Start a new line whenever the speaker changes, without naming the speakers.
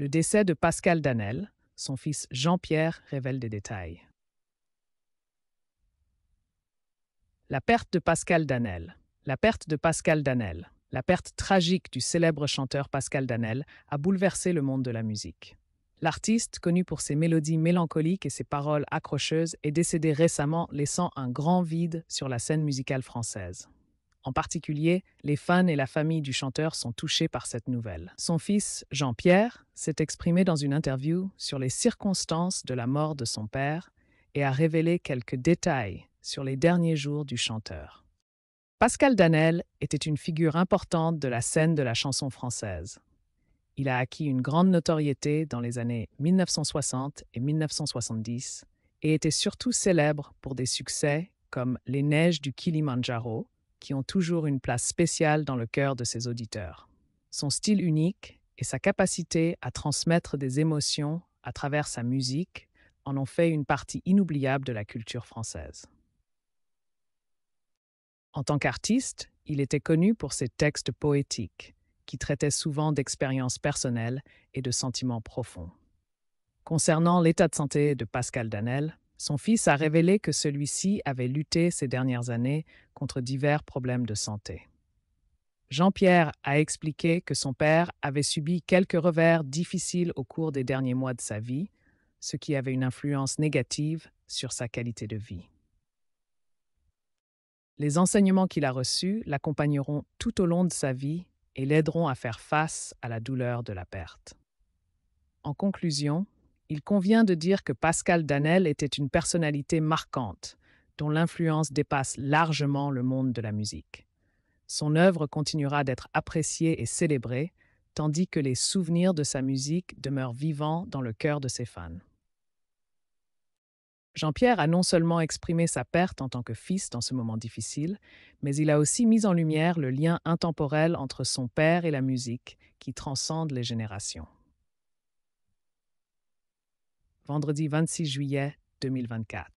Le décès de Pascal Danel, son fils Jean-Pierre révèle des détails. La perte de Pascal Danel. La perte de Pascal Danel, la perte tragique du célèbre chanteur Pascal Danel, a bouleversé le monde de la musique. L'artiste, connu pour ses mélodies mélancoliques et ses paroles accrocheuses, est décédé récemment, laissant un grand vide sur la scène musicale française. En particulier, les fans et la famille du chanteur sont touchés par cette nouvelle. Son fils, Jean-Pierre, s'est exprimé dans une interview sur les circonstances de la mort de son père et a révélé quelques détails sur les derniers jours du chanteur. Pascal Danel était une figure importante de la scène de la chanson française. Il a acquis une grande notoriété dans les années 1960 et 1970 et était surtout célèbre pour des succès comme Les Neiges du Kilimanjaro, qui ont toujours une place spéciale dans le cœur de ses auditeurs. Son style unique et sa capacité à transmettre des émotions à travers sa musique en ont fait une partie inoubliable de la culture française. En tant qu'artiste, il était connu pour ses textes poétiques, qui traitaient souvent d'expériences personnelles et de sentiments profonds. Concernant l'état de santé de Pascal Danel, son fils a révélé que celui-ci avait lutté ces dernières années contre divers problèmes de santé. Jean-Pierre a expliqué que son père avait subi quelques revers difficiles au cours des derniers mois de sa vie, ce qui avait une influence négative sur sa qualité de vie. Les enseignements qu'il a reçus l'accompagneront tout au long de sa vie et l'aideront à faire face à la douleur de la perte. En conclusion, il convient de dire que Pascal Danel était une personnalité marquante, dont l'influence dépasse largement le monde de la musique. Son œuvre continuera d'être appréciée et célébrée, tandis que les souvenirs de sa musique demeurent vivants dans le cœur de ses fans. Jean-Pierre a non seulement exprimé sa perte en tant que fils dans ce moment difficile, mais il a aussi mis en lumière le lien intemporel entre son père et la musique, qui transcende les générations. Vendredi 26 juillet 2024.